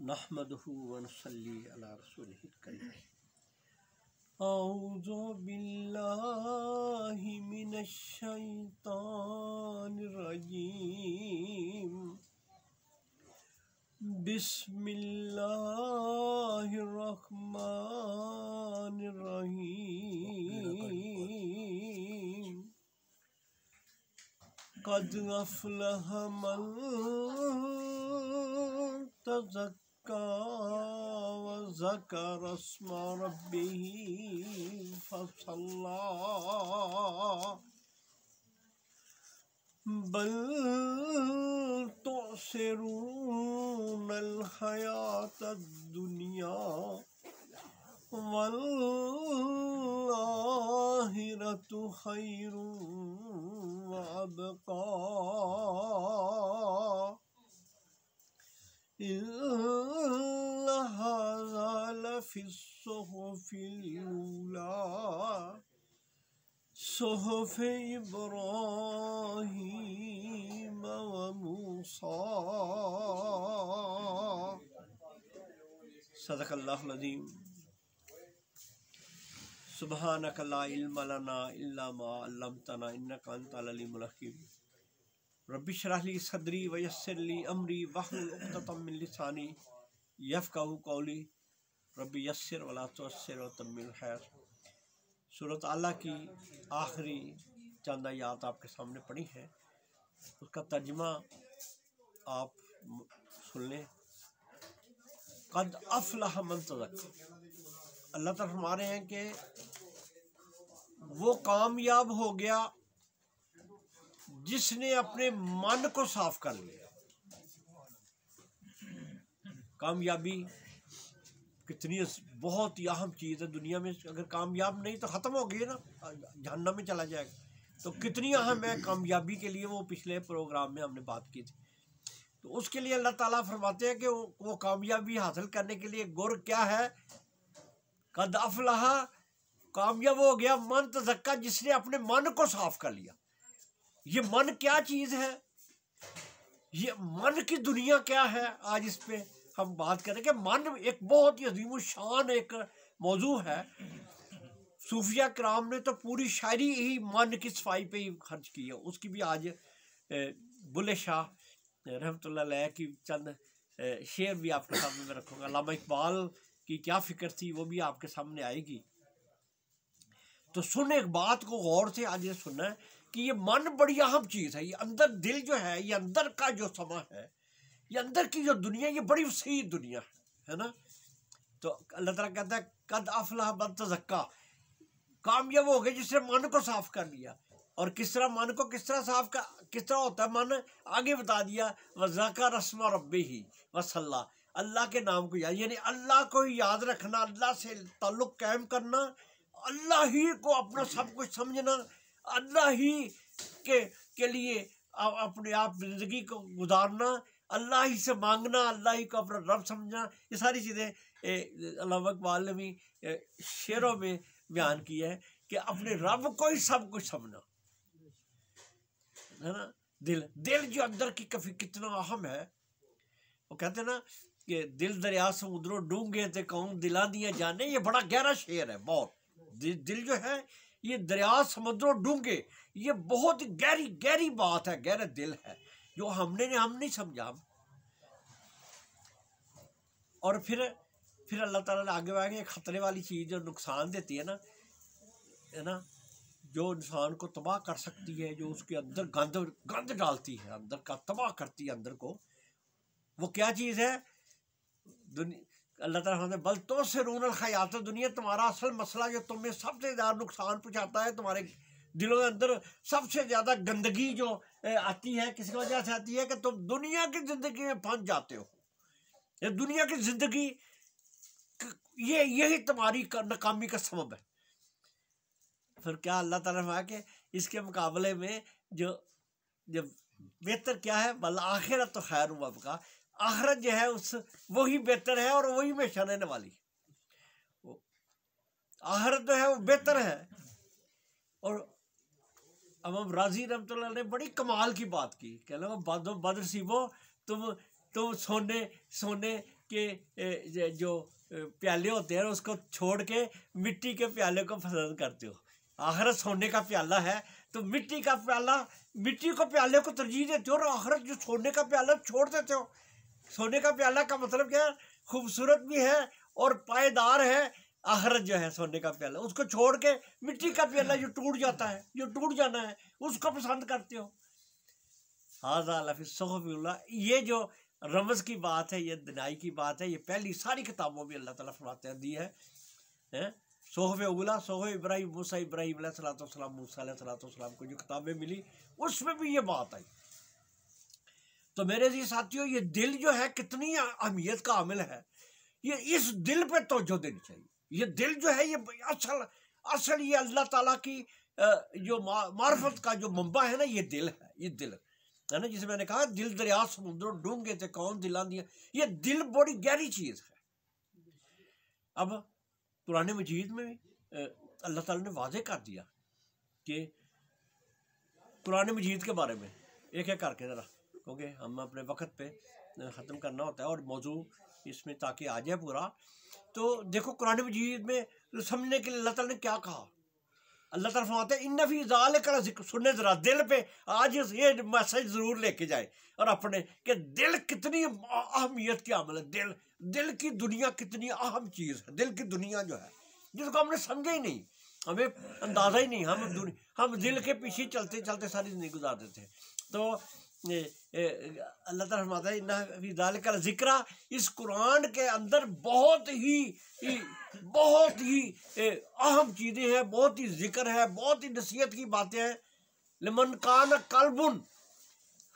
नहमद वनसली अला रसूल करीम أعوذ بالله من الشيطان الرجيم بسم الله الرحمن الرحيم قد أفلح من تزكى تزكى وذكر اسم ربه فصلى بل تؤثرون الحياة الدنيا والآخرة خير وأبقى إن هذا في الصحف الأولى صحف إبراهيم وموسى صدق الله العظيم سبحانك لا علم لنا إلا ما علمتنا إنك أنت العليم الحكيم रबिशरहली सदरी वयसरली अमरी वहलतमिलसानी यफ़ कहू कौली रबी यसर वला तसर व तमिल खैर सूरत आला की आखिरी चंद याद आपके सामने पड़ी है उसका तर्जमा आप सुन लें कद अफलाह मंतजक अल्लाह तरफ हमारे हैं कि वो कामयाब हो गया जिसने अपने मन को साफ कर लिया कामयाबी कितनी बहुत ही अहम चीज़ है दुनिया में अगर कामयाब नहीं तो ख़त्म हो गई है ना जानना में चला जाएगा तो कितनी अहम है कामयाबी के लिए वो पिछले प्रोग्राम में हमने बात की थी तो उसके लिए अल्लाह ताला फरमाते हैं कि वो, वो कामयाबी हासिल करने के लिए गुर क्या है कद अफलाहा कामयाब हो गया मन तजक्का जिसने अपने मन को साफ कर लिया ये मन क्या चीज है ये मन की दुनिया क्या है आज इस पे हम बात करें कि मन एक बहुत ही अजीम शान एक मौजू है सूफिया कराम ने तो पूरी शायरी ही मन की सफाई पे ही खर्च की है उसकी भी आज बुल शाह रहमत की चंद शेर भी आपके सामने में रखूंगा लामा इकबाल की क्या फिक्र थी वो भी आपके सामने आएगी तो सुन एक बात को गौर से आज ये सुनना है कि ये मन बड़ी अहम चीज़ है ये अंदर दिल जो है ये अंदर का जो समा है ये अंदर की जो दुनिया ये बड़ी सही दुनिया है है ना तो अल्लाह तला कहता है कद अफलाह बद तजक्का कामयाब हो गए जिसने मन को साफ कर लिया और किस तरह मन को किस तरह साफ कर किस तरह होता है मन आगे बता दिया वजाका रस्म रब्बी ही वसल्ला अल्लाह के नाम को याद यानी अल्लाह को ही याद रखना अल्लाह से ताल्लुक़ कायम करना अल्लाह ही को अपना सब कुछ समझना अल्लाह ही के के लिए अपने आप ज़िंदगी को गुजारना अल्लाह ही से मांगना अल्लाह ही को अपना रब समझना ये सारी चीज़ें अलामा इकबाल ने भी शेरों में बयान किया है कि अपने रब को ही सब कुछ समझना है ना दिल दिल जो अंदर की कफी कितना अहम है वो कहते हैं ना कि दिल दरिया समुद्रों डूंगे तो कहूँ दिला दिया जाने ये बड़ा गहरा शेर है बहुत दिल जो है ये दरिया समुद्रों डूंगे ये बहुत गहरी गहरी बात है गहरा दिल है जो हमने ने हम नहीं समझा और फिर फिर अल्लाह ताला ने आगे बढ़ाएंगे खतरे वाली चीज़ जो नुकसान देती है ना है ना जो इंसान को तबाह कर सकती है जो उसके अंदर गंद गंद डालती है अंदर का तबाह करती है अंदर को वो क्या चीज़ है दुनिया अल्लाह तरह बल तो से रूनल ख्यात दुनिया तुम्हारा असल मसला जो तुम्हें सबसे ज़्यादा नुकसान पहुँचाता है तुम्हारे दिलों के अंदर सबसे ज़्यादा गंदगी जो आती है किसी वजह से आती है कि तुम दुनिया की ज़िंदगी में फंस जाते हो ये दुनिया की ज़िंदगी ये यही तुम्हारी नाकामी का सबब है फिर क्या अल्लाह ताला के इसके मुकाबले में जो जब बेहतर क्या है बल आखिरत तो खैर हुआ का आखरत जो है उस वही बेहतर है और वही हमेशा रहने वाली आखरत जो है वो बेहतर है और अमम राजी रमत ने बड़ी कमाल की बात की कह लो बदो बदर सीबो तुम तुम सोने सोने के जो प्याले होते हैं उसको छोड़ के मिट्टी के प्याले को पसंद करते हो आखरत सोने का प्याला है तो मिट्टी का प्याला मिट्टी को प्याले को तरजीह देते हो और आखरत जो सोने का प्याला छोड़ देते हो सोने का प्याला का मतलब क्या है खूबसूरत भी है और पायदार है आहरत जो है सोने का प्याला उसको छोड़ के मिट्टी का प्याला जो टूट जाता है जो टूट जाना है उसको पसंद करते हो हाजा ये जो रमज की बात है ये दिनाई की बात है ये पहली सारी किताबों में अल्लाह ताला फरमाते दी है, सोहब उला सोह इब्राहिम मूसा इब्राहिम सलाम मूसा सलाम को जो किताबें मिली उसमें भी ये बात आई तो मेरे जी साथियों ये दिल जो है कितनी अहमियत का अमिल है ये इस दिल पे तोजो देनी चाहिए ये दिल जो है ये असल असल ये अल्लाह ताला की जो मार्फत का जो मुंबा है ना ये दिल है ये दिल है ना जिसे मैंने कहा दिल दरिया समुद्रों डूंगे थे कौन दिला दिया ये दिल बड़ी गहरी चीज है अब पुराने मजीद में अल्लाह ताला ने वाजे कर दिया कि पुराने मजीद के बारे में एक एक करके जरा क्योंकि हम अपने वक्त पे ख़त्म करना होता है और मौजू इसमें ताकि आ जाए पूरा तो देखो कुरान मजीद में तो समझने के लिए अल्लाह तला ने क्या कहा अल्लाह तरफ आते हैं इन नफी जाल कर सुनने ज़रा दिल पे आज ये मैसेज ज़रूर लेके जाए और अपने कि दिल कितनी अहमियत की अमल है दिल दिल की दुनिया कितनी अहम चीज़ है दिल की दुनिया जो है जिसको हमने समझा ही नहीं हमें अंदाज़ा ही नहीं हम हम दिल के पीछे चलते चलते सारी ज़िंदगी गुजार देते हैं तो अल्लाह ताला है इन्ना का जिक्रा इस कुरान के अंदर बहुत ही, बहुत ही अहम चीज़ें हैं बहुत ही जिक्र है बहुत ही नसीहत की बातें हैं लमन कान कलबुन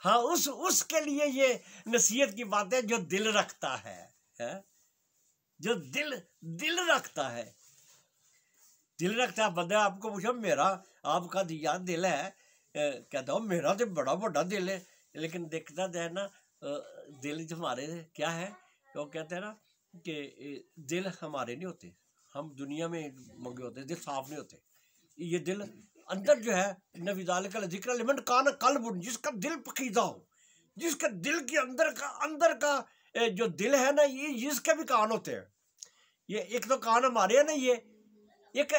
हाँ उस उसके लिए ये नसीहत की बात है जो दिल रखता है, है? जो दिल दिल रखता है दिल रखता है बंदा आपको पूछो मेरा आपका दिया तो दिल है कहता हूँ मेरा तो बड़ा बड़ा दिल है लेकिन देखता जो तो है ना दिल जो हमारे क्या है वो कहते हैं ना कि दिल हमारे नहीं होते हम दुनिया में मंगे होते दिल साफ नहीं होते ये दिल अंदर जो है नविदाल का जिक्र लिमन कान कल बुन जिसका दिल पकीदा हो जिसके दिल के अंदर का अंदर का जो दिल है ना ये जिसके भी कान होते हैं ये एक तो कान हमारे हैं ना ये एक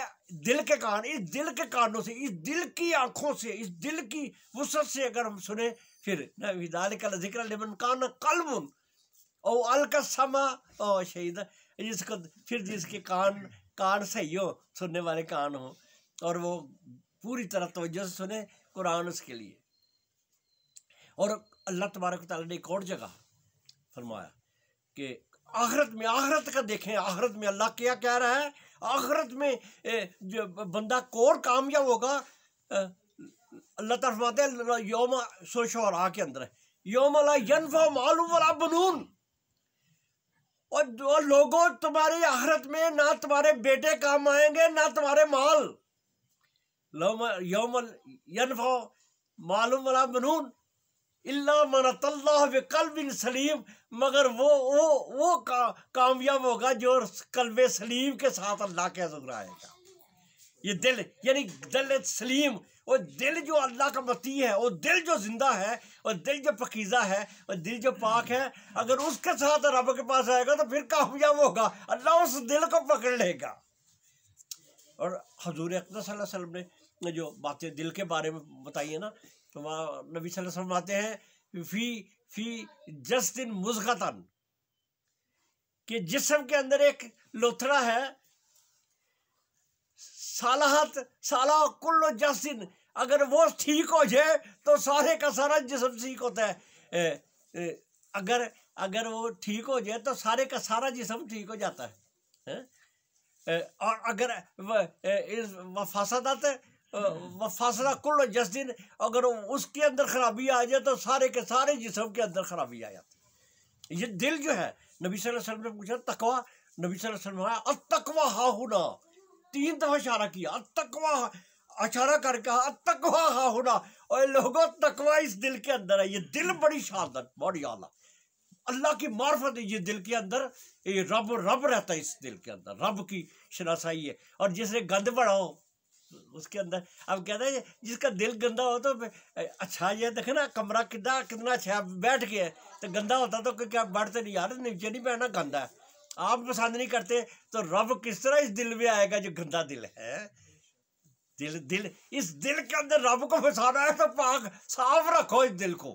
दिल के कान इस दिल के कानों से इस दिल की आंखों से इस दिल की वसत से अगर हम सुने फिर नबीदालिकल जिक्र कान कलबुन ओ अलका समा ओ शहीद जिसको फिर जिसके कान कान सही हो सुनने वाले कान हो और वो पूरी तरह तो से सुने कुरान उसके लिए और अल्लाह तबारक ताली ने एक और जगह फरमाया कि आखरत में आखरत का देखें आखरत में अल्लाह क्या कह रहा है आखरत में जो बंदा कोर कामयाब होगा अल्लाह तला योम शोशरा के अंदर योम बनून और लोगों तुम्हारी आहरत में ना तुम्हारे बेटे काम आएंगे ना तुम्हारे माल योम मालूम वाला बनून इलाबिन सलीम मगर वो वो वो का, कामयाब होगा जो कल्ब सलीम के साथ अल्लाह के हजूर आएगा ये दिल यानी दिल सलीम और दिल जो अल्लाह का मती है और दिल जो ज़िंदा है और दिल जो पकीज़ा है और दिल जो पाक है अगर उसके साथ रब के पास आएगा तो फिर कामयाब होगा अल्लाह उस दिल को पकड़ लेगा और हजूर अकदम ने जो बातें दिल के बारे में बताई है ना तो वहाँ नबी वसल्लम आते हैं फी फी जस दिन मुजगतन के जिसम के अंदर एक लोथड़ा है सालाहत साला कुल्लो जासिन अगर वो ठीक हो जाए तो सारे का सारा जिसम ठीक होता है ए, ए, अगर अगर वो ठीक हो जाए तो सारे का सारा जिसम ठीक हो जाता है, है? ए, और अगर वफासदात वफासदा कुल्लो जिस अगर उसके अंदर खराबी आ जाए तो सारे के सारे जिसम के अंदर खराबी आ जाती ये दिल जो है नबी सल्लल्लाहु अलैहि वसल्लम ने पूछा तकवा नबी सल्लल्लाहु अलैहि वसल्लम और तकवा हाहुना तीन दफा इशारा किया तकवा अशारा हाँ, कर कहा तकवा हा होना और लोगों तकवा इस दिल के अंदर है ये दिल बड़ी शानदार बड़ी आला अल्लाह की मार्फत है ये दिल के अंदर ये रब रब रहता है इस दिल के अंदर रब की शनासाई है और जिसने गंद बड़ा हो उसके अंदर अब कहते हैं जिसका दिल गंदा हो तो अच्छा ये देखे ना कमरा कितना कितना अच्छा बैठ के है तो गंदा होता तो आप बढ़ते नहीं यार नीचे नहीं बैठना गंदा है आप पसंद नहीं करते तो रब किस तरह इस दिल में आएगा जो गंदा दिल है दिल दिल इस दिल के अंदर रब को फसाना है तो पाक साफ रखो इस दिल को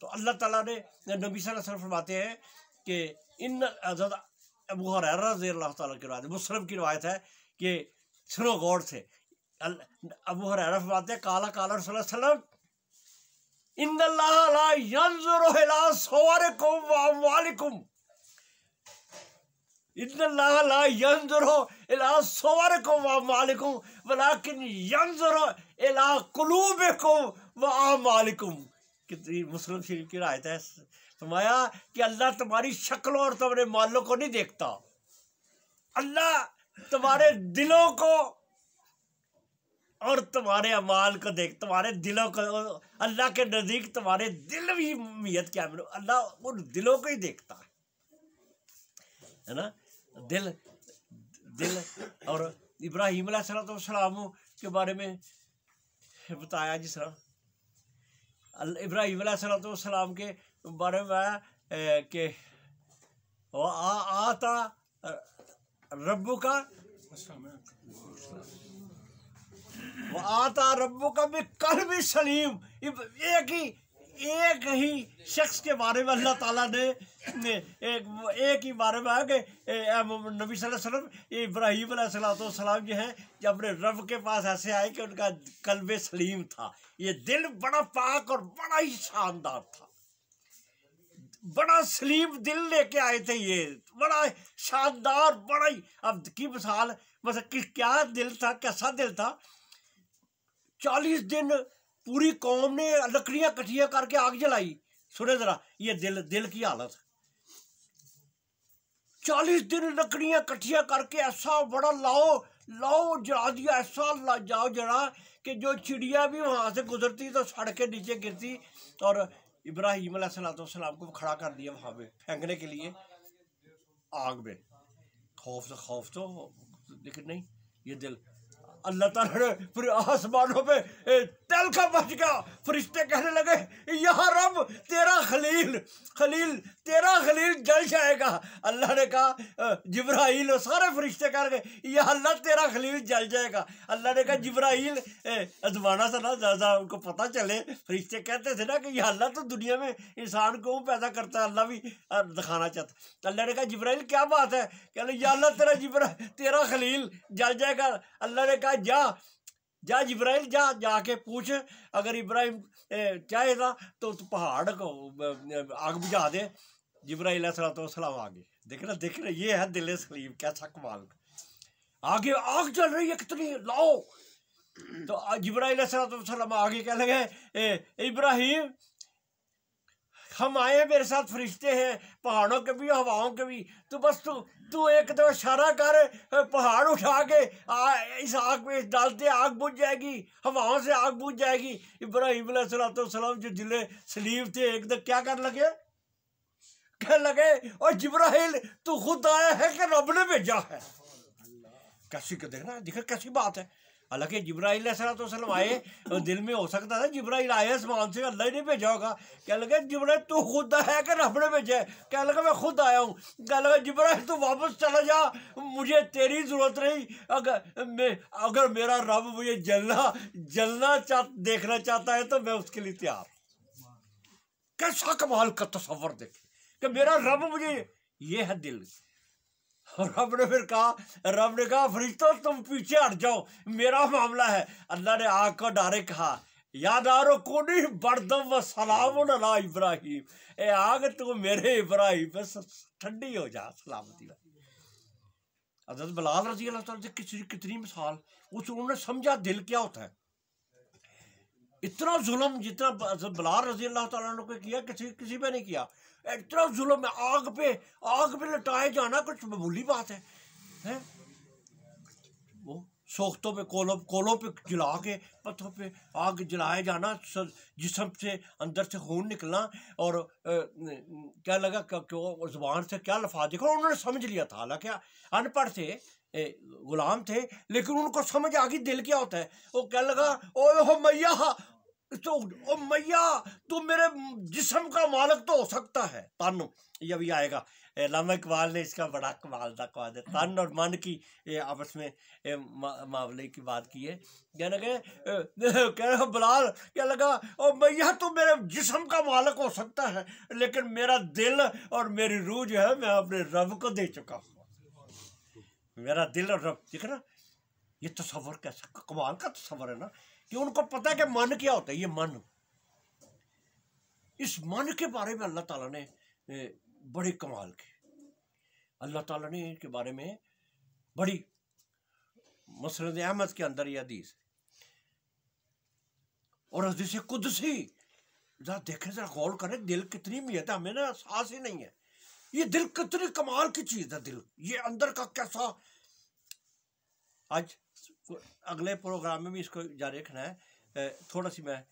तो अल्लाह तला ने नबी सर फरमाते हैं कि इन हजरत अबू की रवायत की रवायत है कि सुनो गौर से अबू हर फरमाते हैं काला काला इन अल्लाह ला यंजुरु मालिकुम वलाकिन इला कुलूबकुम व आमालिकुम कितनी मुस्लिम शरीफ की रायत है फरमाया कि अल्लाह तुम्हारी शक्लों और तुम्हारे मालों को नहीं देखता अल्लाह तुम्हारे दिलों को और तुम्हारे अमाल को देख तुम्हारे दिलों को अल्लाह के नज़दीक तुम्हारे दिल भी मीयत क्या मिलो अल्लाह उन दिलों को ही देखता है ना दिल दिल और इब्राहिम सलाम तो के बारे में बताया जिस तरह इब्राहिम तो सलाम के बारे में के आता रब्बू का वो आता रब्बू का भी कल भी सलीम एक ही एक ही शख्स के बारे में अल्लाह ताला ने एक एक ही बारे में आगे नबी नबी ये इब्राहिम सलाम जो है अपने रब के पास ऐसे आए कि उनका कलब सलीम था ये दिल बड़ा पाक और बड़ा ही शानदार था बड़ा सलीम दिल लेके आए थे ये बड़ा शानदार बड़ा ही अब की मिसाल मतलब कि क्या दिल था कैसा दिल था चालीस दिन पूरी कौम ने लकड़ियां कटिया करके आग जलाई सुने जरा ये दिल दिल की हालत है चालीस दिन लकड़ियाँ कट्ठिया करके ऐसा बड़ा लाओ लाओ जला दिया ऐसा ला जाओ जरा कि जो चिड़िया भी वहाँ से गुजरती तो सड़ के नीचे गिरती और इब्राहिम सलाम को खड़ा कर दिया वहाँ पे फेंकने के लिए आग में खौफ तो खौफ तो लेकिन नहीं ये दिल अल्लाह ताला ने फिर आसमानों पे तलखा बच गया फरिश्ते कहने लगे यहाँ रब तेरा खलील खलील तेरा खलील जल जाएगा अल्लाह ने कहा जिब्राइल और सारे फरिश्ते कह गए यह अल्लाह तेरा खलील जल जाएगा अल्लाह ने कहा जिब्राइल अजमाना सा ना ज़्यादा उनको पता चले फरिश्ते कहते थे ना कि यह अल्लाह तो दुनिया में इंसान को पैदा करता है अल्लाह भी दिखाना चाहता तो अल्लाह ने कहा जिब्राइल क्या बात है कह लो यह अल्लाह तेरा जिब्रा तेरा खलील जल जाएगा अल्लाह ने कहा है जा जा इब्राहिम जा जाके पूछ अगर इब्राहिम चाहेगा तो, तो पहाड़ को आग बुझा दे जिब्राहिल तो सलाम आगे देख रहे ये है दिल सलीम कैसा कमाल आगे आग चल रही है कितनी लाओ तो तो सलाम आगे कह लगे इब्राहिम हम आए मेरे साथ फरिश्ते हैं पहाड़ों के भी हवाओं के भी तो बस तू तू एक तो इशारा कर पहाड़ उठा के आ, इस आग में डालते आग बुझ जाएगी हवाओं से आग बुझ जाएगी इब्राहिम सलाम जो जिले सलीम थे एक तो क्या कर लगे कह लगे और जिब्राहिल तू खुद आया है कि रब ने भेजा है कैसी देखना देखा कैसी बात है हालांकि जब्राइल सलाम तो आए और दिल में हो सकता था जबराइल आया समान से अल्लाह ही नहीं भेजा होगा कह लगे जबराइल तू खुद है कि रब ने भेजा है कह लगा मैं खुद आया हूँ कह लगा जबराइल तू वापस चला जा मुझे तेरी ज़रूरत नहीं अगर मैं अगर मेरा रब मुझे जलना जलना चाह देखना चाहता है तो मैं उसके लिए तैयार कैसा कमाल का तस्वर देखे कि मेरा रब मुझे ये है दिल रब ने फिर कहा रब ने कहा तो तुम पीछे हट जाओ मेरा मामला है अल्लाह ने आग को डारे कहा याद आरो कोनी बरदम व सलाम अला इब्राहिम ए आग तू मेरे इब्राहिम ठंडी हो जा सलामती बलाल रजी अल्लाह किसी कितनी मिसाल उस उन्होंने समझा दिल क्या होता है इतना जुल्म जितना हजरत बलाल रजी अल्लाह तुम किया किसी किसी पे नहीं किया इतना जुलम है आग पे आग पे लटाए जाना कुछ मामूली बात है हैं वो सोख्तों पे कोलों कोलों पे जला के पत्थरों पे आग जलाए जाना जिसम से अंदर से खून निकलना और ए, क्या लगा क्यों जबान से क्या लफा देखो उन्होंने समझ लिया था हालांकि अनपढ़ थे ए, गुलाम थे लेकिन उनको समझ आ गई दिल क्या होता है वो क्या लगा ओ मैया तो ओ मैया तू तो मेरे जिसम का मालक तो हो सकता है तन ये भी आएगा लामा इकबाल ने इसका बड़ा कमाल था कहा तन और मन की आपस में मामले की बात की है कहने के कह रहे बलाल क्या लगा ओ मैया तू तो मेरे जिसम का मालक हो सकता है लेकिन मेरा दिल और मेरी रूह जो है मैं अपने रब को दे चुका हूँ मेरा दिल और रब ठीक है ना ये तस्वर कैसा कमाल का तस्वर है ना कि उनको पता है कि मन क्या होता है ये मन इस मन के बारे में अल्लाह ताला ने बड़े कमाल के अल्लाह ताला ने इनके बारे में बड़ी मसरद अहमद के अंदर यह अदीस और खुद सी जरा देखे जरा गौर करें दिल कितनी मियत है हमें ना सांस ही नहीं है ये दिल कितनी कमाल की चीज़ है दिल ये अंदर का कैसा आज तो अगले प्रोग्राम में भी इसको जारी रखना है थोड़ा सी मैं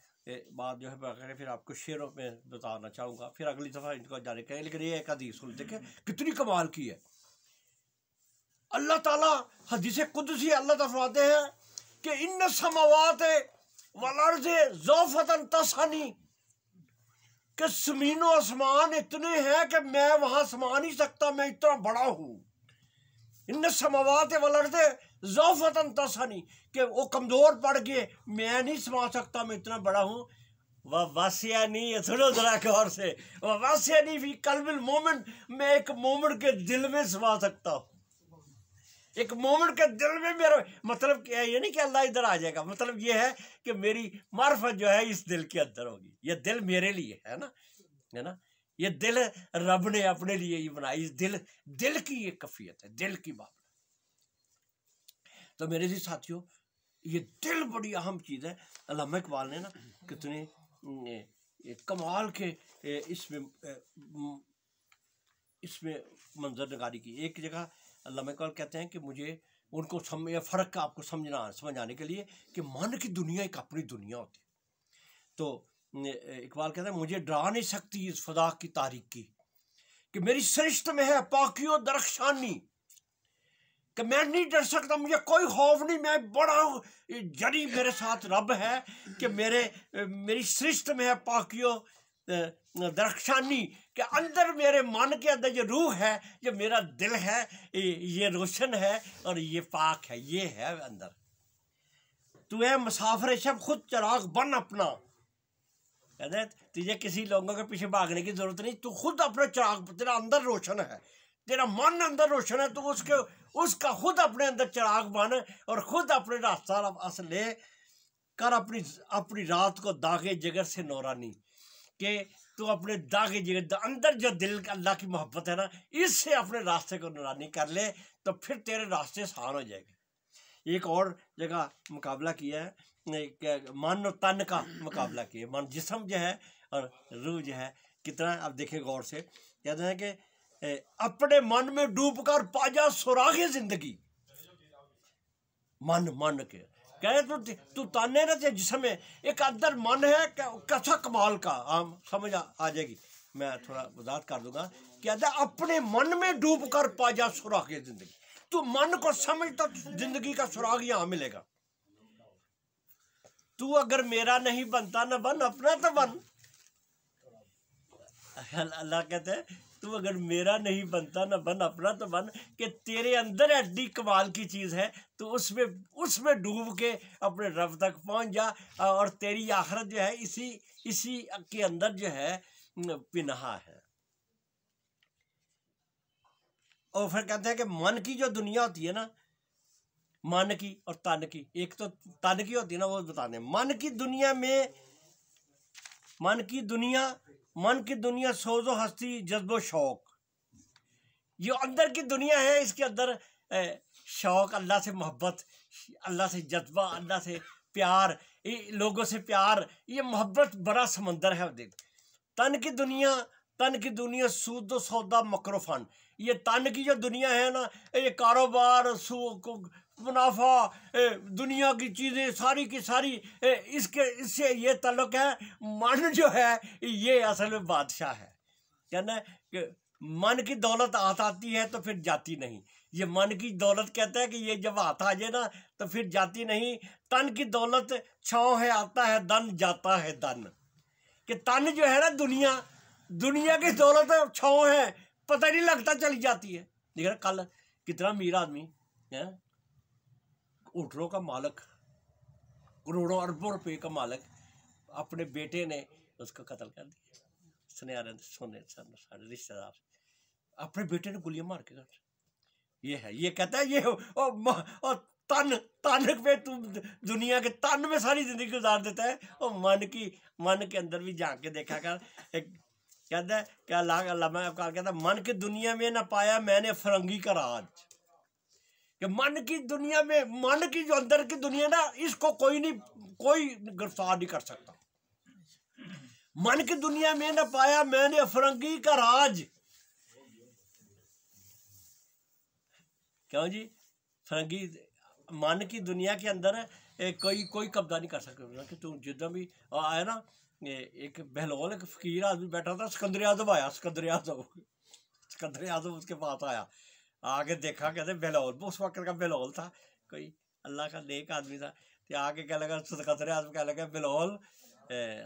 बात जो है करें फिर आपको शेरों में बताना चाहूँगा फिर अगली दफ़ा इनको जारी करें लेकिन ये एक हदीस सुन देखे कितनी कमाल की है अल्लाह ताला हदीस सी अल्लाह तफराते हैं कि इन समवात वर्ज जोफतन तसानी कि समीन आसमान इतने हैं कि मैं वहाँ समा नहीं सकता मैं इतना बड़ा हूँ इन समवात वर्ज जोफतन तसनी कि वो कमज़ोर पड़ गए मैं नहीं समा सकता मैं इतना बड़ा हूँ वह वासिया नहीं है सुनो जरा और से वह वासिया नहीं भी कलबिल मोमेंट मैं एक मोमेंट के दिल में समा सकता हूँ एक मोमेंट के दिल में मेरा मतलब क्या ये नहीं कि अल्लाह इधर आ जाएगा मतलब ये है कि मेरी मार्फत जो है इस दिल के अंदर होगी ये दिल मेरे लिए है ना है ना ये दिल रब ने अपने लिए ही बनाई इस दिल दिल की ये कफियत है दिल की बात तो मेरे जी साथियों ये दिल बड़ी अहम चीज़ है अलामा इकबाल ने ना कितने कमाल के इसमें इसमें मंजर नगारी की एक जगह अलामा इकबाल कहते हैं कि मुझे उनको सम फ़र्क का आपको समझना समझाने के लिए कि मन की दुनिया एक अपनी दुनिया होती तो इकबाल कहते हैं मुझे डरा नहीं सकती इस फदा की तारीख की कि मेरी सरिश्त में है पाकि दरख्शानी कि मैं नहीं डर सकता मुझे कोई खौफ नहीं मैं बड़ा जनी मेरे साथ रब है कि मेरे मेरी सृष्ट में है पाकियो दरखशानी के अंदर मेरे मन के अंदर जो रूह है जो मेरा दिल है ये रोशन है और ये पाक है ये है अंदर तू है मुसाफिर शब खुद चराग बन अपना कहते तुझे किसी लोगों के पीछे भागने की जरूरत नहीं तू खुद अपना चराग तेरा अंदर रोशन है तेरा मन अंदर रोशन है तो उसके उसका खुद अपने अंदर चिराग बन और खुद अपने रास्ता अस ले कर अपनी अपनी रात को दागे जिगर से नौरानी के तो अपने दागे जिगर अंदर जो दिल अल्लाह की मोहब्बत है ना इससे अपने रास्ते को नौरानी कर ले तो फिर तेरे रास्ते आसान हो जाएंगे एक और जगह मुकाबला किया है मन और तन का मुकाबला किया मन जिसम जो है और रूह जो है कितना आप देखें गौर से कहते हैं कि अपने मन में डूब कर पाजा सुरागे जिंदगी मन मन के कह तो तू ताने रहते जिसमें एक अंदर मन है कथा कमाल का आम हाँ, समझ आ, आ जाएगी मैं थोड़ा वजात कर दूंगा कि अपने मन में डूब कर पाजा सुराग जिंदगी तू मन को समझ तो जिंदगी का सुराग यहां मिलेगा तू अगर मेरा नहीं बनता ना बन अपना तो बन अल्लाह कहते हैं तू अगर मेरा नहीं बनता ना बन अपना तो बन कि तेरे अंदर एड्डी कमाल की चीज़ है तो उसमें उसमें डूब के अपने रब तक पहुंच जा और तेरी आखरत जो है इसी इसी के अंदर जो है पिनहा है और फिर कहते हैं कि मन की जो दुनिया होती है ना मन की और तन की एक तो तन की होती है ना वो बता दें मन की दुनिया में मन की दुनिया मन की दुनिया सोजो हस्ती जज्बो शौक ये अंदर की दुनिया है इसके अंदर शौक अल्लाह से मोहब्बत अल्लाह से जज्बा अल्लाह से प्यार लोगों से प्यार ये मोहब्बत बड़ा समंदर है देख तन की दुनिया तन की दुनिया सूद सौदा फन ये तन की जो दुनिया है ना ये कारोबार मुनाफा दुनिया की चीज़ें सारी की सारी इसके इससे ये तल्लक है मन जो है ये असल में बादशाह है कहना कि मन की दौलत हाथ आती है तो फिर जाती नहीं ये मन की दौलत कहता है कि ये जब हाथ आ जाए ना तो फिर जाती नहीं तन की दौलत छाँव है आता है दन जाता है दन कि तन जो है ना दुनिया दुनिया की दौलत छाँव है पता नहीं लगता चली जाती है देख रहा कल कितना मीर आदमी है होटलों का मालक करोड़ों अरबों रुपए का मालक अपने बेटे ने उसका कत्ल कर दिया सुनहरे सोने सारे रिश्तेदार अपने बेटे ने गोलियां मार के कर ये है ये कहता है ये ओ, ओ, तन तन पे तू दुनिया के तन में सारी जिंदगी गुजार देता है और मन की मन के अंदर भी जाके के देखा कर एक कहता है क्या अल्लाह अल्लाह कहता मन की दुनिया में ना पाया मैंने फरंगी का राज कि मन की दुनिया में मन की जो अंदर की दुनिया ना इसको कोई नहीं कोई गिरफ्तार नहीं कर सकता मन की दुनिया में ना पाया मैंने अफरंगी का राज क्यों जी फरंगी मन की दुनिया के अंदर कोई कोई कब्जा नहीं कर सकता कि तू जिदा भी आया ना एक बहलोल एक फकीर आदमी बैठा था सिकंदर आजम आया सिकंदर आजम सिकंदर आजम उसके पास आया आके देखा कहते बिलौल उस वक्त का बिलौल था कोई अल्लाह का नेक आदमी था तो आके कह लगा सदकतरे आदमी कह लगा बिलौल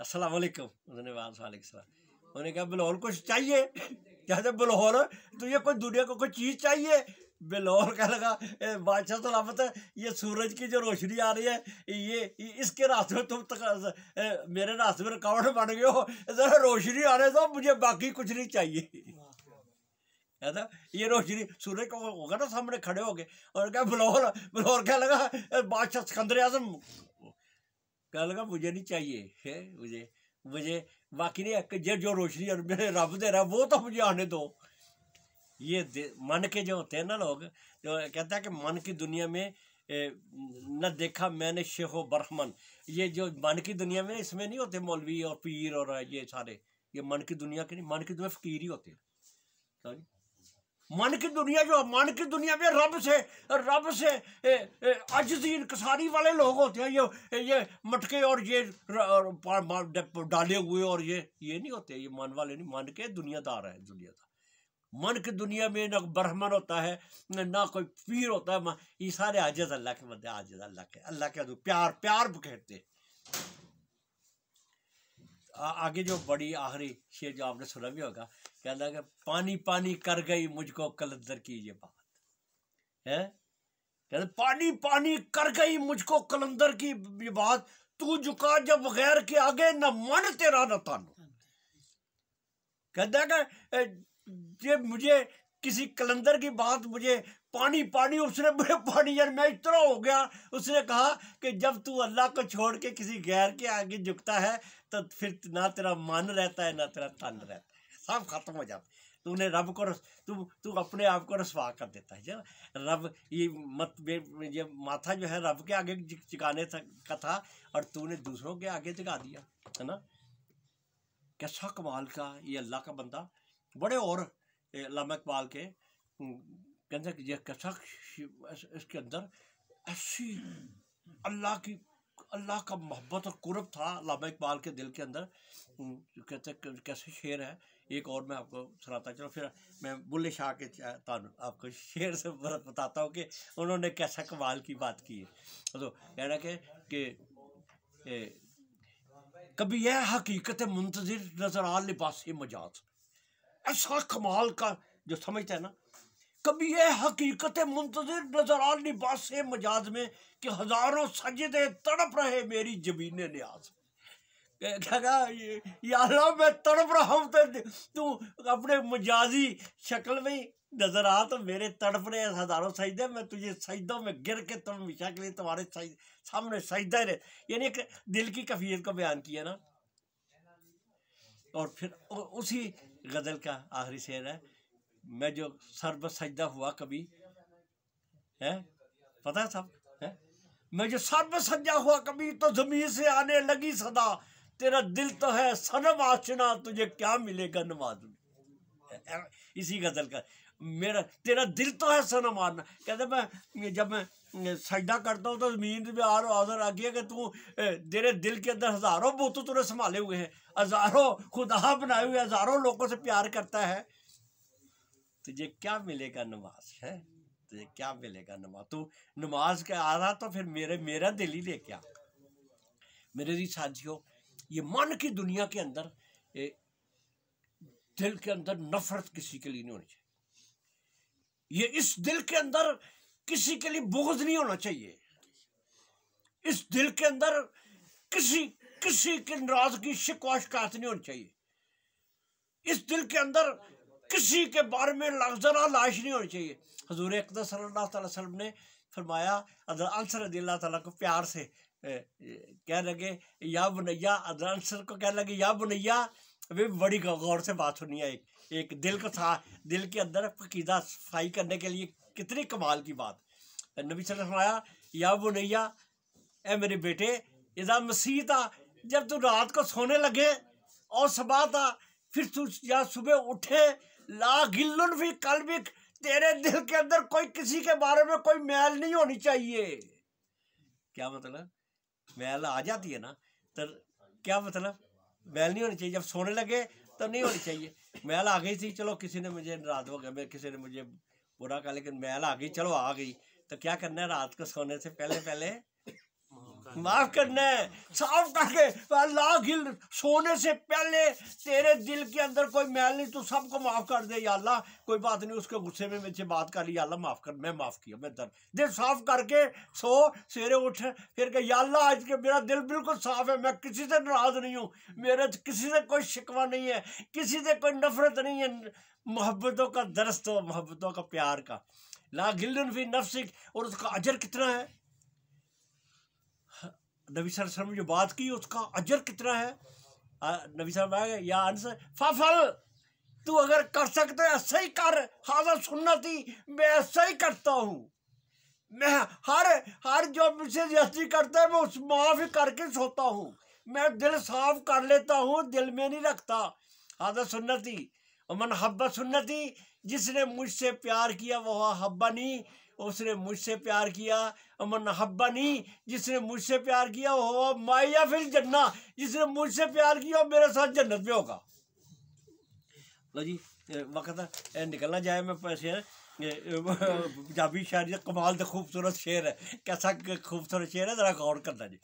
अस्सलाम वालेकुम उसने वालेकुम सलाम उन्होंने कहा बिलौल कुछ चाहिए कहते तो तुझे कोई दुनिया को कोई चीज़ चाहिए बिलौल कह लगा बादशाह सलामत तो है ये सूरज की जो रोशनी आ रही है ये इसके रास्ते में तुम तक मेरे रास्ते में रुकावट बन गए हो जरा रोशनी आने दो मुझे बाकी कुछ नहीं चाहिए है ये रोशनी सूरज को होगा ना सामने खड़े हो गए और क्या बलौर बलौर क्या लगा बादशाह सिकंदर आजम क्या लगा मुझे नहीं चाहिए है मुझे मुझे बाकी नहीं जो जो रोशनी और मेरे रब दे रहा वो तो मुझे आने दो ये मन के जो होते हैं ना लोग जो कहता है कि मन की दुनिया में न देखा मैंने शेखो बरहमन ये जो मन की दुनिया में इसमें नहीं होते मौलवी और पीर और ये सारे ये मन की दुनिया के नहीं मन की दुनिया फकीर ही होते हैं मन की दुनिया जो मन की दुनिया में रब से रब से अजजी इनकसारी वाले लोग होते हैं ये ये मटके और ये डाले हुए और ये ये नहीं होते ये मन वाले नहीं मन के दुनियादार है दुनियादार मन की दुनिया में ना ब्राह्मण होता है ना कोई पीर होता है ये सारे आजज अल्लाह के बंदे आजज अल्लाह के अल्लाह के प्यार प्यार कहते हैं आगे जो बड़ी आखिरी शेर जो आपने सुना भी होगा कहता कि पानी पानी कर गई मुझको कलंदर की ये बात है कहते पानी पानी कर गई मुझको कलंदर की ये बात तू झुका जब गैर के आगे न मन तेरा न तानो कहता कि ये मुझे किसी कलंदर की बात मुझे पानी पानी उसने मुझे पानी यार मैं इतना हो गया उसने कहा कि जब तू अल्लाह को छोड़ के किसी गैर के आगे झुकता है तो फिर तो ना तेरा मन रहता है ना तेरा तन रहता है सब खत्म हो जाता है तूने रब को तू तू अपने आप को रसवा कर देता है जब रब ये मत ये माथा जो है रब के आगे चिकाने का था और तूने दूसरों के आगे चिका दिया है ना कैसा कमाल का ये अल्लाह का बंदा बड़े और लामा कमाल के कहते कैसा इसके अंदर ऐसी अल्लाह की अल्लाह का मोहब्बत और कुरब था लामा इकबाल के दिल के अंदर हम्म, कहते कैसे शेर है एक और मैं आपको सुनाता चलो फिर मैं बुल्ले शाह के आपको शेर से बताता हूँ कि उन्होंने कैसा कमाल की बात की है तो कह रहा कि, कि कभी यह हकीकत मुंतजर नजर आ लिबास मजाज ऐसा कमाल का जो समझते हैं ना कभी यह हकीकत मुंतजर नजर आनी बास मजाज में कि हजारों सजदे तड़प रहे मेरी जमीन न्याज अल्लाह मैं तड़प रहा हूँ तो तू अपने मजाजी शक्ल में नजर आ तो मेरे तड़प रहे हजारों सजदे मैं तुझे सजदों में गिर के तुम हमेशा के लिए तुम्हारे सामने सजदा रहे यानी एक दिल की कफियत को बयान किया ना और फिर उसी गज़ल का आखिरी शेर है मैं जो सर पर सजदा हुआ कभी है पता है सब है मैं जो सर पर सजदा हुआ कभी तो जमीन से आने लगी सदा तेरा दिल तो है सनम आशना तुझे क्या मिलेगा नमाज में इसी गजल का मेरा तेरा दिल तो है सनम आना कहते मैं जब मैं सजदा करता हूँ तो जमीन में आर आजर आ गया कि तू तेरे दिल के अंदर हज़ारों बुत तुरे संभाले हुए हैं हज़ारों खुदा बनाए हुए हज़ारों लोगों से प्यार करता है तुझे क्या मिलेगा नमाज है तुझे क्या मिलेगा नमाज तू नमाज के आ रहा तो फिर मेरे मेरा दिल ही लेके आ मेरे जी साथियों ये मन की दुनिया के अंदर ए, दिल के अंदर नफरत किसी के लिए नहीं होनी चाहिए ये इस दिल के अंदर किसी के लिए बोझ नहीं होना चाहिए इस दिल के अंदर किसी किसी के नाराजगी शिकवा शिकायत नहीं होनी चाहिए इस दिल के अंदर किसी के बारे में जरा लाश नहीं होनी चाहिए हजूर अकदर सल्ला अलैहि ने फरमाया अंसर रदी अल्लाह को प्यार से कह लगे या बनैया अंसर को कह लगे या बनैया अभी बड़ी गौर से बात सुनी है एक एक दिल का था दिल के अंदर पकीदा सफाई करने के लिए कितनी कमाल की बात नबी सर फरमाया या बनैया ए मेरे बेटे मसीह था जब तू रात को सोने लगे और सुबह था फिर तू या सुबह उठे ला गिल्लुन भी भी तेरे दिल के अंदर कोई किसी के बारे में कोई मैल नहीं होनी चाहिए क्या मतलब मैल आ जाती है ना तो क्या मतलब मैल नहीं होनी चाहिए जब सोने लगे तो नहीं होनी चाहिए मैल आ गई थी चलो किसी ने मुझे नाराज हो गया किसी ने मुझे बुरा कहा लेकिन मैल आ गई चलो आ गई तो क्या करना है रात को सोने से पहले पहले माफ करना है साफ करके अल्लाह की सोने से पहले तेरे दिल के अंदर कोई मैल नहीं तू सबको माफ कर दे या अल्लाह कोई बात नहीं उसके गुस्से में मुझे बात कर ली अल्लाह माफ कर मैं माफ किया मैं दर दिल साफ करके सो सवेरे उठ फिर के या अल्लाह आज के मेरा दिल बिल्कुल साफ है मैं किसी से नाराज नहीं हूँ मेरे किसी से कोई शिकवा नहीं है किसी से कोई नफरत नहीं है मोहब्बतों का दरस्त हो मोहब्बतों का प्यार का ला गिलन फी नफसिक और उसका अजर कितना है नबी ने जो बात की उसका अजर कितना है नबी वसल्लम या आंसर फाफल तू अगर कर सकते ऐसा ही कर सुनना थी मैं ऐसा ही करता हूँ मैं हर हर जो मुझसे जस्ती करता है मैं उस माफ करके सोता हूँ मैं दिल साफ कर लेता हूँ दिल में नहीं रखता हादत सुन्नती अमन हब्बा सुन्नती जिसने मुझसे प्यार किया वह हब्बा नहीं उसने मुझसे प्यार किया अमन हब्बा नहीं जिसने मुझसे प्यार किया हो माया फिर जन्ना जिसने मुझसे प्यार किया मेरे साथ जन्नत में होगा लो जी वक्त निकलना जाए मैं पैसे पंजाबी शहर कमाल तो खूबसूरत शेर है कैसा खूबसूरत शेर है जरा गौर करता जी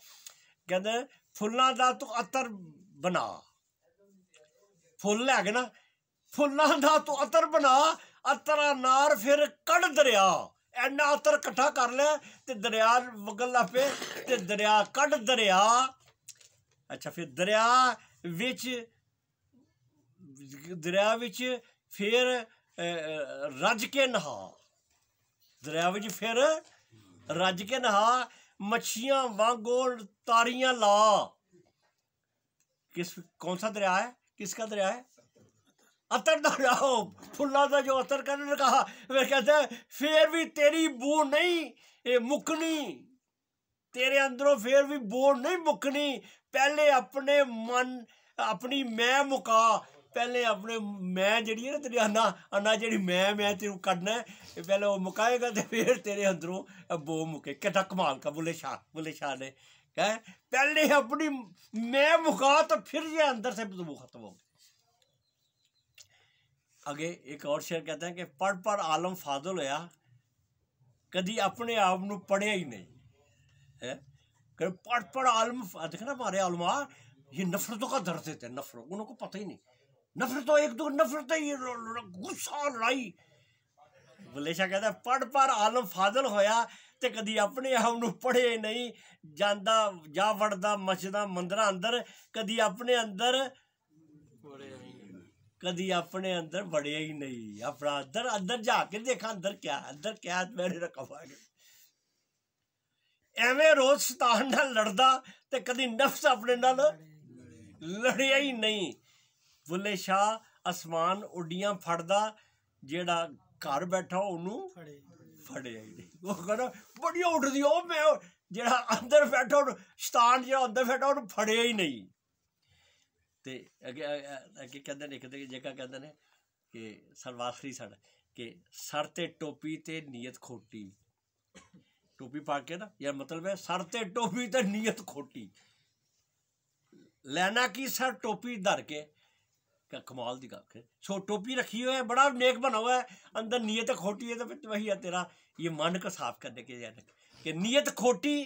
कहते फुल्ला का तू अतर बना फुल है ना फुला का तू अतर बना अतरा नार फिर कड़ दरिया ਐਨਾ ਉਤਰ ਇਕੱਠਾ ਕਰ ਲਿਆ ਤੇ ਦਰਿਆ ਵਗਣ ਲਾ ਪਏ ਤੇ ਦਰਿਆ ਕੱਢ ਦਰਿਆ ਅੱਛਾ ਫਿਰ ਦਰਿਆ ਵਿੱਚ ਦਰਿਆ ਵਿੱਚ ਫਿਰ ਰੱਜ ਕੇ ਨਹਾ ਦਰਿਆ ਵਿੱਚ ਫਿਰ ਰੱਜ ਕੇ ਨਹਾ ਮੱਛੀਆਂ ਵਾਂਗੋ ਤਾਰੀਆਂ ਲਾ ਕਿਸ ਕੌਣ ਸਾ ਦਰਿਆ ਹੈ ਕਿਸ ਦਾ ਦਰਿਆ ਹੈ अतर ना लाओ फुल्ला जो अतर करने कहा वे कहते हैं फिर भी तेरी बू नहीं ये मुकनी तेरे अंदरों फिर भी बो नहीं मुकनी पहले अपने मन अपनी मैं मुका पहले अपने मैं जी तेरी अन्ना अन्ना जी मैं मैं तेरू करना है पहले वो मुकाएगा तो फिर तेरे अंदरों बो मुके कहता कमाल का बुले शाह बुले शाह ने कह पहले अपनी मैं मुका तो फिर ये अंदर से बदबू खत्म होगी ਅਗੇ ਇੱਕ ਹੋਰ ਸ਼ੇਅਰ ਕਹਤੇ ਹੈ ਕਿ ਪੜ ਪੜ ਆਲਮ ਫਾਜ਼ਲ ਹੋਇਆ ਕਦੀ ਆਪਣੇ ਆਪ ਨੂੰ ਪੜਿਆ ਹੀ ਨਹੀਂ है कि पढ़ पढ़ आलम देखना हमारे आलमा ये नफरतों का दर्द देते हैं नफरत उनको पता ही नहीं नफरतों एक दो नफरत ये ਗੁੱਸਾ लड़ाई ਬਲੇਸ਼ਾ ਕਹਿੰਦਾ ਪੜ ਪਰ ਆਲਮ ਫਾਜ਼ਲ ਹੋਇਆ ਤੇ ਕਦੀ ਆਪਣੇ ਆਪ ਨੂੰ ਪੜ੍ਹੇ ਨਹੀਂ ਜਾਂਦਾ ਜਾ ਵੜਦਾ ਮਸਜਿਦਾਂ ਮੰਦਰਾਂ ਅੰਦਰ ਕਦੀ ਆਪਣੇ ਅੰਦਰ ਕਦੀ ਆਪਣੇ कभी अपने अंदर बढ़े ਅੰਦਰ ਅੰਦਰ अपना अंदर अंदर जाके देखा अंदर ਅੰਦਰ अंदर क्या मैंने रखा ਐਵੇਂ ਰੋਜ਼ ਸਤਾਨ ਨਾਲ ਲੜਦਾ ਤੇ ਕਦੀ ਨਫਸ ਆਪਣੇ ਨਾਲ ਲੜਿਆ ਹੀ ਨਹੀਂ ਬੁੱਲੇ ਸ਼ਾ ਅਸਮਾਨ ਉੱਡੀਆਂ ਫੜਦਾ ਜਿਹੜਾ ਘਰ ਬੈਠਾ ਉਹਨੂੰ ਫੜਿਆ ਹੀ ਨਹੀਂ ਉਹ ਕਹਿੰਦਾ ਬੜੀ ਉੱਡਦੀ ਉਹ ਮੈਂ ਜਿਹੜਾ ਅੰਦਰ ਬੈਠਾ ਸਤਾਨ ਜਿਹੜਾ ਅੰਦਰ ਬੈਠਾ ਉਹਨੂੰ ਫੜਿਆ ਹੀ ਨਹੀਂ ते अग्गें अग्गें कहंदे न इक ते जेह्का कि साढ़ा आखरी साढ़ा कि सर ते टोपी ते नीयत खोटी टोपी पा के ना यह मतलब है सर ते टोपी ते नीयत खोटी लैना की सर टोपी धर के कमाल की गल सो टोपी रखी हुआ है बड़ा नेक बना हुआ है अंदर नीयत खोटी है तो वही है तेरा ये मन को साफ करने के कि नीयत खोटी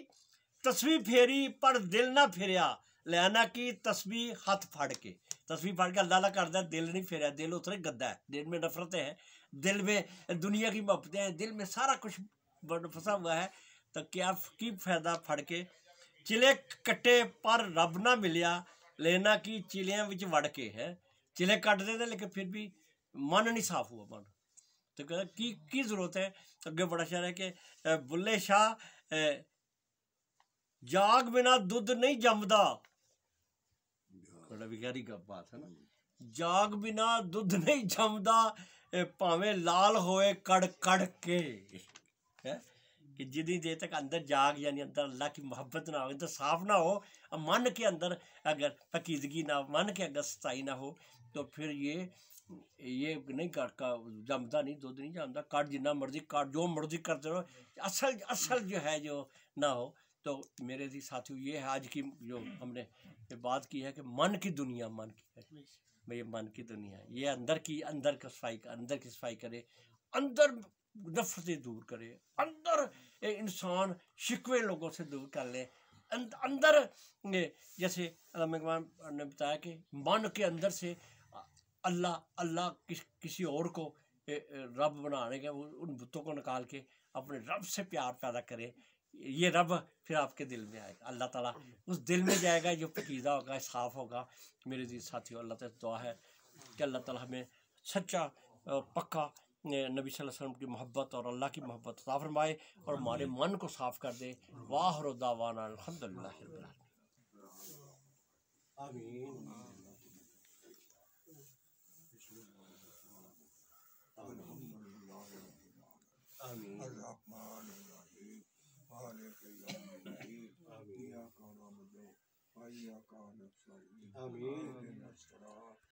तस्वीर फेरी पर दिल ना फेरिया ਲਿਆਣਾ कि तस्वीर हथ फ के तस्वीर फाड़ के अल्लाह कर दिया दिल नहीं फेरा दिल उतरे गद्दा है दिल में नफरतें हैं दिल में दुनिया की मोहब्बतें हैं दिल में सारा कुछ फंसा हुआ है तो क्या की फायदा फड़ के चिले कट्टे पर रब ना मिलिया लेना कि चिलिया बच्चे वड़ के है चिले कट देते लेकिन फिर भी मन नहीं साफ हुआ मन तो क्या की की जरूरत है अगे बड़ा शहर है कि बुले शाह जाग बिना दुध नहीं जमदा रवि गहरी बात है ना ਜਾਗ ਬਿਨਾ ਦੁੱਧ ਨਹੀਂ ਜੰਮਦਾ ਭਾਵੇਂ ਲਾਲ ਹੋਏ ਕੜ ਕੜ ਕੇ ਕਿ ਜਿੰਨੀ ਦੇਰ ਤੱਕ ਅੰਦਰ ਜਾਗ ਯਾਨੀ ਅੰਦਰ ਅੱਲਾ ਕੀ ਮੁਹੱਬਤ ਨਾ ਹੋ ਅੰਦਰ ਸਾਫ ਨਾ ਹੋ मन के अंदर अगर पकीदगी ना मन के अगर सताई ना हो तो फिर ये ये नहीं कर का जमता नहीं दुध नहीं जमता काट जितना मर्जी काट जो मर्जी करते रहो असल असल जो है जो ना हो तो मेरे जी साथियों ये है आज की जो हमने बात की है कि मन की दुनिया मन की ये मन की दुनिया ये अंदर की अंदर की सफाई अंदर की सफाई करे अंदर नफरतें दूर करे अंदर इंसान शिकवे लोगों से दूर कर ले अंदर जैसे अल्लाह ने बताया कि मन के अंदर से अल्लाह अल्लाह किस, किसी और को रब बनाने के उन बुतों को निकाल के अपने रब से प्यार पैदा करे ये रब फिर आपके दिल में आएगा अल्लाह ताला उस दिल में जाएगा जो पकीदा होगा साफ़ होगा मेरे जी साथियों अल्लाह तला दुआ है कि अल्लाह ताला हमें सच्चा पक्का नबी सल्लल्लाहु अलैहि वसल्लम की मोहब्बत और अल्लाह की मोहब्बत अता फरमाए और हमारे मन को साफ़ कर दे वाह दावाना अलहमदिल्ला आमीन عليك يوم الدين إياك نعبد وإياك نستعين آمين اهدنا الصراط